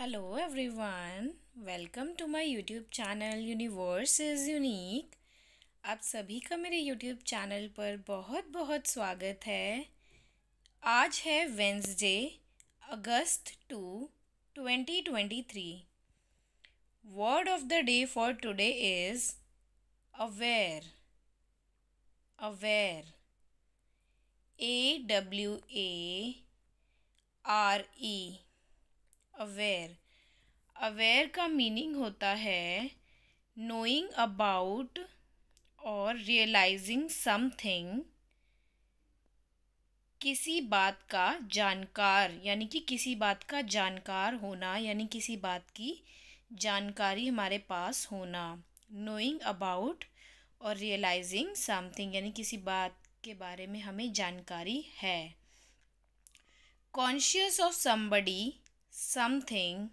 Hello everyone welcome to my YouTube channel universe is unique आप सभी का मेरे यूट्यूब चैनल पर बहुत बहुत स्वागत है आज है Wednesday August two twenty twenty three word of the day for today is aware aware A W A R E aware aware का मीनिंग होता है नोइंग अबाउट और रियलाइजिंग समथिंग किसी बात का जानकार यानी कि किसी बात का जानकार होना यानी किसी बात की जानकारी हमारे पास होना नोइंग अबाउट और रियलाइजिंग समथिंग यानी किसी बात के बारे में हमें जानकारी है कॉन्शियस ऑफ समबडी something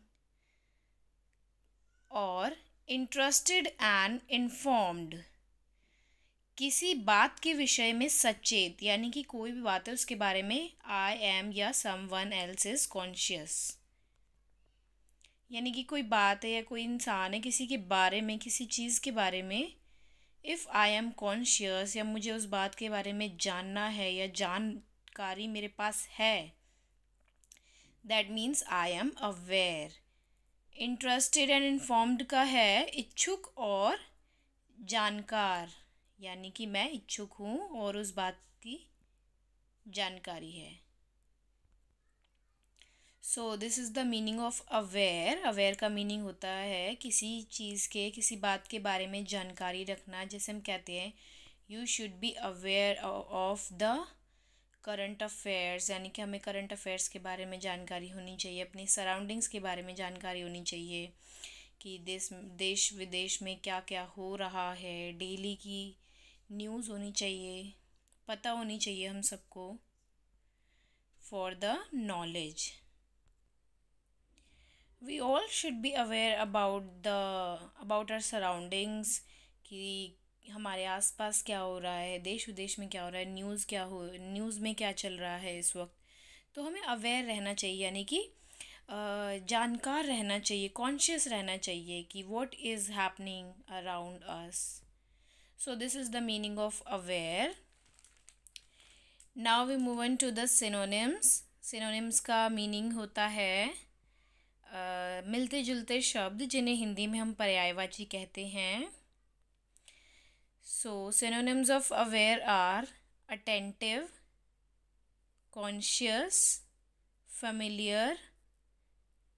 और interested एंड इन्फॉर्म्ड किसी बात के विषय में सचेत यानी कि कोई भी बात है उसके बारे में आई एम या someone else is conscious यानी कि कोई बात है या कोई इंसान है किसी के बारे में किसी चीज़ के बारे में इफ़ आई एम कॉन्शियस या मुझे उस बात के बारे में जानना है या जानकारी मेरे पास है that means I am aware interested and informed का है इच्छुक और जानकार यानी कि मैं इच्छुक हूँ और उस बात की जानकारी है so this is the meaning of aware aware का मीनिंग होता है किसी चीज़ के किसी बात के बारे में जानकारी रखना जैसे हम कहते हैं you should be aware of the current affairs यानी कि हमें करंट अफेयर्स के बारे में जानकारी होनी चाहिए अपनी सराउंडिंग्स के बारे में जानकारी होनी चाहिए कि देश देश विदेश में क्या क्या हो रहा है डेली की न्यूज़ होनी चाहिए पता होनी चाहिए हम सबको for the knowledge we all should be aware about the about our surroundings कि हमारे आसपास क्या हो रहा है देश विदेश में क्या हो रहा है न्यूज़ क्या हो न्यूज़ में क्या चल रहा है इस वक्त तो हमें अवेयर रहना चाहिए यानी कि जानकार रहना चाहिए कॉन्शियस रहना चाहिए कि what is happening around us so this is the meaning of aware now we move to the synonyms synonyms का मीनिंग होता है आ, मिलते जुलते शब्द जिन्हें हिंदी में हम पर्यायवाची कहते हैं So synonyms of aware are attentive, conscious, familiar,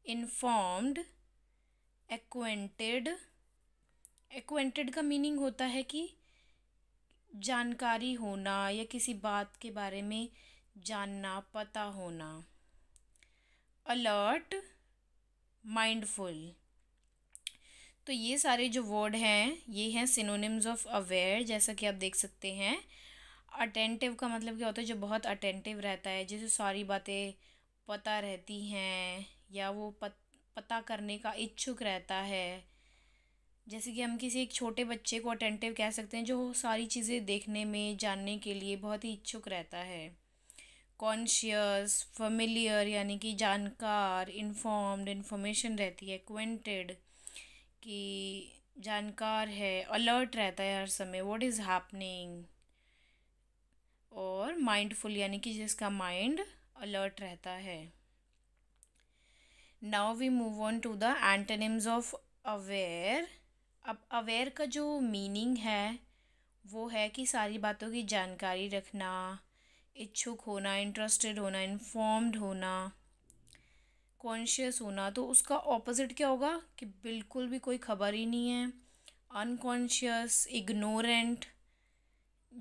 informed, acquainted. Acquainted का मीनिंग होता है कि जानकारी होना या किसी बात के बारे में जानना पता होना अलर्ट माइंडफुल तो ये सारे जो वर्ड हैं ये हैं सिनोनिम्स ऑफ अवेयर जैसा कि आप देख सकते हैं अटेंटिव का मतलब क्या होता है जो बहुत अटेंटिव रहता है जिसे सारी बातें पता रहती हैं या वो पत, पता करने का इच्छुक रहता है जैसे कि हम किसी एक छोटे बच्चे को अटेंटिव कह सकते हैं जो सारी चीज़ें देखने में जानने के लिए बहुत ही इच्छुक रहता है कॉन्शियस फमिलियर यानी कि जानकार इन्फॉर्म्ड इन्फॉर्मेशन रहती है क्वेंटेड कि जानकार है अलर्ट रहता है हर समय व्हाट इज़ हैपनिंग और माइंडफुल यानी कि जिसका माइंड अलर्ट रहता है now we move on to the antonyms of aware अब अवेयर का जो मीनिंग है वो है कि सारी बातों की जानकारी रखना इच्छुक होना इंटरेस्टेड होना इन्फॉर्म्ड होना कॉन्शियस होना तो उसका ऑपोजिट क्या होगा कि बिल्कुल भी कोई खबर ही नहीं है अनकॉन्शियस इग्नोरेंट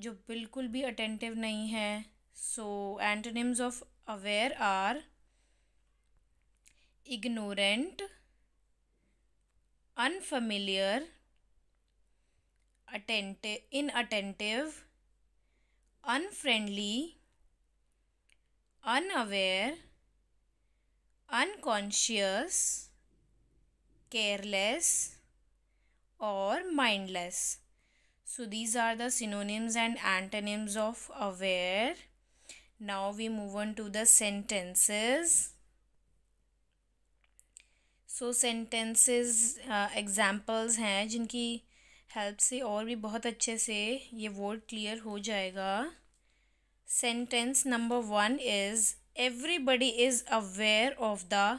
जो बिल्कुल भी अटेंटिव नहीं है so antonyms of aware are ignorant unfamiliar attentive inattentive unfriendly unaware unconscious careless और mindless so these are the synonyms and antonyms of aware now we move on to the sentences so sentences examples हैं जिनकी help से और भी बहुत अच्छे से ये वर्ड क्लियर हो जाएगा sentence number one is everybody is aware of the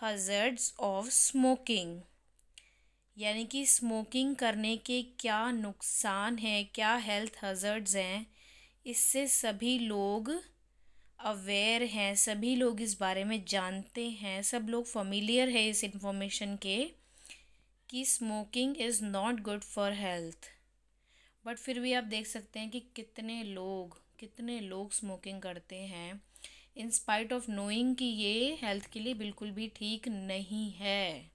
hazards of smoking यानी कि स्मोकिंग करने के क्या नुकसान हैं क्या हेल्थ hazards हैं इससे सभी लोग अवेयर हैं सभी लोग इस बारे में जानते हैं सब लोग फमिलियर है इस इंफॉर्मेशन के कि smoking is not good for health but फिर भी आप देख सकते हैं कि कितने लोग कितने लोग स्मोकिंग करते हैं इन स्पाइट ऑफ नोइंग कि ये हेल्थ के लिए बिल्कुल भी ठीक नहीं है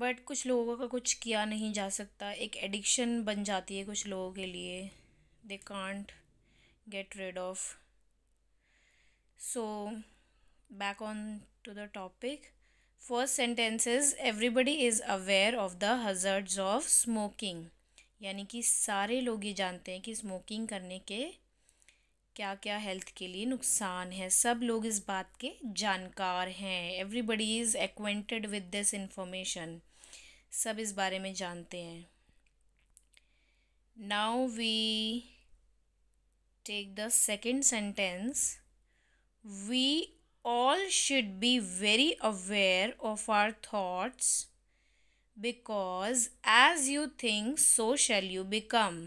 बट कुछ लोगों का कुछ किया नहीं जा सकता एक एडिक्शन बन जाती है कुछ लोगों के लिए they can't get rid of so back on to the topic first sentence everybody is aware of the hazards of smoking यानी कि सारे लोग ये जानते हैं कि स्मोकिंग करने के क्या क्या हेल्थ के लिए नुकसान है सब लोग इस बात के जानकार हैं everybody is acquainted with this information सब इस बारे में जानते हैं now we take the second sentence we all should be very aware of our thoughts because as you think so shall you become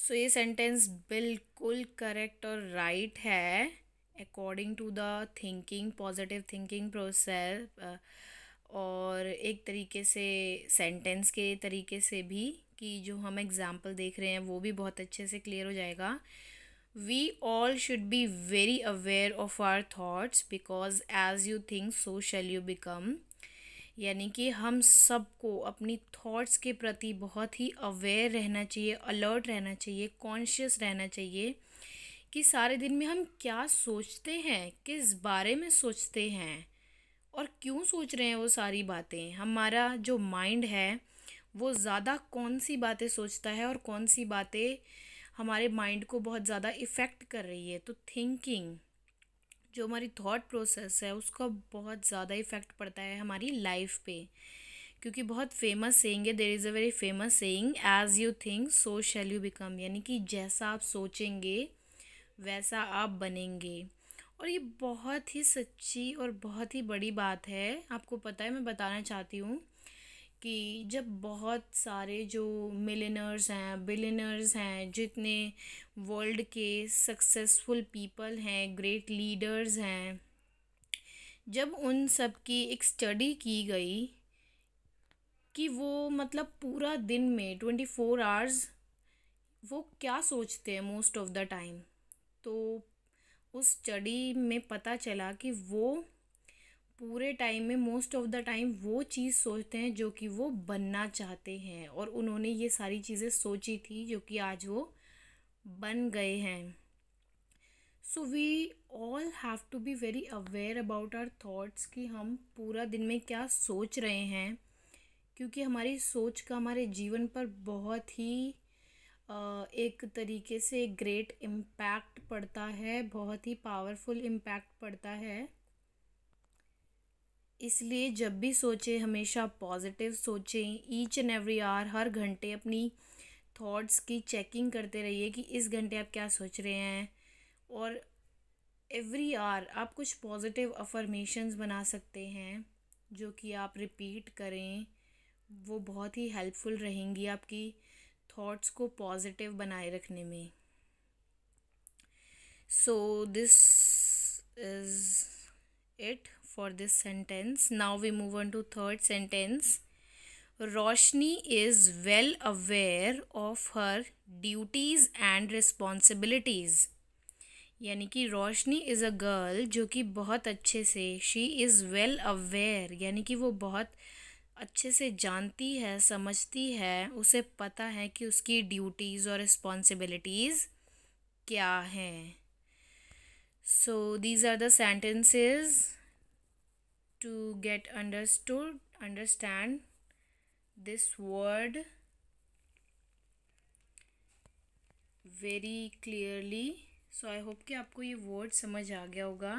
so ये सेंटेंस बिल्कुल correct और right है according to the thinking positive thinking process और एक तरीके से sentence के तरीके से भी कि जो हम एग्ज़ाम्पल देख रहे हैं वो भी बहुत अच्छे से क्लियर हो जाएगा we all should be very aware of our thoughts because as you think so shall you become यानी कि हम सबको अपनी थॉट्स के प्रति बहुत ही अवेयर रहना चाहिए अलर्ट रहना चाहिए कॉन्शियस रहना चाहिए कि सारे दिन में हम क्या सोचते हैं किस बारे में सोचते हैं और क्यों सोच रहे हैं वो सारी बातें हमारा जो माइंड है वो ज़्यादा कौन सी बातें सोचता है और कौन सी बातें हमारे माइंड को बहुत ज़्यादा इफ़ेक्ट कर रही है तो थिंकिंग जो हमारी थॉट प्रोसेस है उसका बहुत ज़्यादा इफ़ेक्ट पड़ता है हमारी लाइफ पे क्योंकि बहुत फेमस सेइंग है there is a very famous saying as you think so shall you become यानी कि जैसा आप सोचेंगे वैसा आप बनेंगे और ये बहुत ही सच्ची और बहुत ही बड़ी बात है आपको पता है मैं बताना चाहती हूँ कि जब बहुत सारे जो मिलिनर्स हैं बिलिनर्स हैं जितने वर्ल्ड के सक्सेसफुल पीपल हैं ग्रेट लीडर्स हैं जब उन सब की एक स्टडी की गई कि वो मतलब पूरा दिन में ट्वेंटी फोर आवर्स वो क्या सोचते हैं मोस्ट ऑफ़ द टाइम तो उस स्टडी में पता चला कि वो पूरे टाइम में मोस्ट ऑफ़ द टाइम वो चीज़ सोचते हैं जो कि वो बनना चाहते हैं और उन्होंने ये सारी चीज़ें सोची थी जो कि आज वो बन गए हैं so we all have to be very aware about our thoughts कि हम पूरा दिन में क्या सोच रहे हैं क्योंकि हमारी सोच का हमारे जीवन पर बहुत ही एक तरीके से ग्रेट इम्पैक्ट पड़ता है बहुत ही पावरफुल इम्पैक्ट पड़ता है इसलिए जब भी सोचें हमेशा पॉजिटिव सोचें ईच एंड एवरी आर हर घंटे अपनी थॉट्स की चेकिंग करते रहिए कि इस घंटे आप क्या सोच रहे हैं और एवरी आर आप कुछ पॉजिटिव अफर्मेशंस बना सकते हैं जो कि आप रिपीट करें वो बहुत ही हेल्पफुल रहेंगी आपकी थॉट्स को पॉजिटिव बनाए रखने में so this is it for this sentence. Now we move on to third sentence. Roshni is well aware of her duties and responsibilities. यानी कि रोशनी इज़ अ गर्ल जो कि बहुत अच्छे से शी इज़ वेल अवेयर यानी कि वो बहुत अच्छे से जानती है समझती है उसे पता है कि उसकी ड्यूटीज़ और रिस्पॉन्सिबिलिटीज़ क्या हैं so these are the sentences to get understood understand this word very clearly so I hope कि आपको ये वर्ड समझ आ गया होगा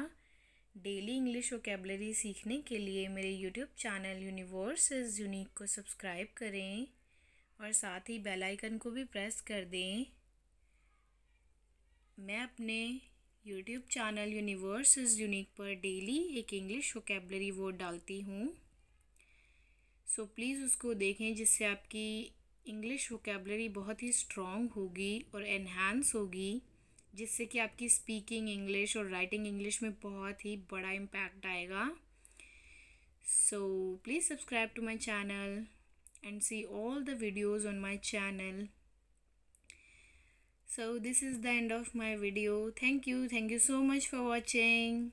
डेली इंग्लिश वोकेबलरी सीखने के लिए मेरे YouTube channel universe is unique को सब्सक्राइब करें और साथ ही बेल आइकन को भी प्रेस कर दें मैं अपने YouTube channel universe is unique पर डेली एक इंग्लिश वोकेबलरी वर्ड डालती हूँ सो so, प्लीज़ उसको देखें जिससे आपकी इंग्लिश वोकेबलरी बहुत ही स्ट्रॉन्ग होगी और एनहांस होगी जिससे कि आपकी स्पीकिंग इंग्लिश और राइटिंग इंग्लिश में बहुत ही बड़ा इम्पैक्ट आएगा so please subscribe to my channel and see all the videos on my channel so this is the end of my video thank you thank you so much for watching